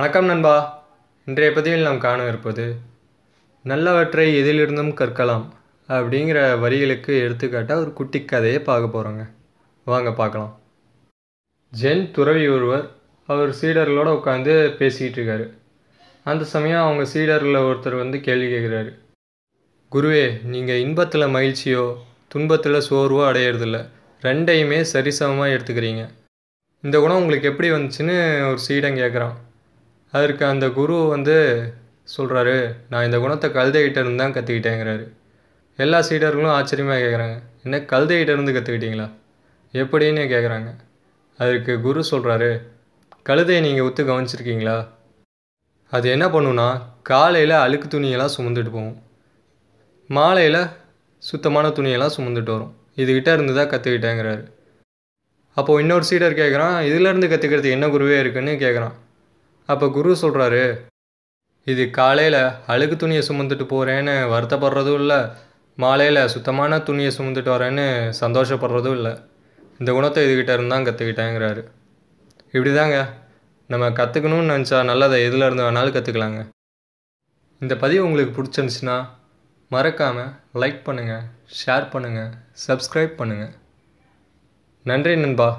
வணக்கம் நண்பா இன்றைய பதிவில் நாம் காண இருப்பது நல்லவற்றை எதிலிருந்தும் கற்கலாம் அப்படிங்கிற வரிகளுக்கு எடுத்துக்காட்டாக ஒரு குட்டி கதையை பார்க்க போகிறோங்க வாங்க பார்க்கலாம் ஜென் துறவி ஒருவர் அவர் சீடர்களோடு உட்காந்து பேசிக்கிட்டு இருக்காரு அந்த சமயம் அவங்க சீடரில் ஒருத்தர் வந்து கேள்வி கேட்குறாரு குருவே நீங்கள் இன்பத்தில் மகிழ்ச்சியோ துன்பத்தில் சோர்வோ அடையிறதில்ல ரெண்டையுமே சரிசமமாக எடுத்துக்கிறீங்க இந்த குணம் உங்களுக்கு எப்படி வந்துச்சுன்னு ஒரு சீடன் கேட்குறான் அதற்கு அந்த குரு வந்து சொல்கிறாரு நான் இந்த குணத்தை கழுதைகிட்ட இருந்து தான் கற்றுக்கிட்டேங்கிறாரு எல்லா சீடர்களும் ஆச்சரியமாக கேட்குறாங்க என்ன கழுதைகிட்ட இருந்து கற்றுக்கிட்டீங்களா எப்படின்னு கேட்குறாங்க அதற்கு குரு சொல்கிறாரு கழுதையை நீங்கள் ஒத்து கவனிச்சிருக்கீங்களா அது என்ன பண்ணுன்னா காலையில் அழுக்கு துணியெல்லாம் சுமந்துட்டு போகும் மாலையில் சுத்தமான துணியெல்லாம் சுமந்துட்டு வரும் இதுகிட்ட இருந்து தான் கற்றுக்கிட்டேங்கிறாரு அப்போது இன்னொரு சீடர் கேட்குறான் இதிலேருந்து கற்றுக்கிறதுக்கு என்ன குருவே இருக்குன்னு கேட்குறான் அப்போ குரு சொல்கிறாரு இது காலையில் அழுகு துணியை சுமந்துட்டு போகிறேன்னு வருத்தப்படுறதும் இல்லை மாலையில் சுத்தமான துணியை சுமந்துட்டு வரேன்னு சந்தோஷப்படுறதும் இல்லை இந்த குணத்தை இதுகிட்ட இருந்தால் கற்றுக்கிட்டேங்கிறாரு இப்படி தாங்க நம்ம கற்றுக்கணும்னு நினச்சா நல்லதை எதில் இருந்து வேணாலும் கற்றுக்கலாங்க இந்த பதிவு உங்களுக்கு பிடிச்சிருந்துச்சுன்னா மறக்காமல் லைக் பண்ணுங்கள் ஷேர் பண்ணுங்கள் சப்ஸ்கிரைப் பண்ணுங்கள் நன்றி நண்பா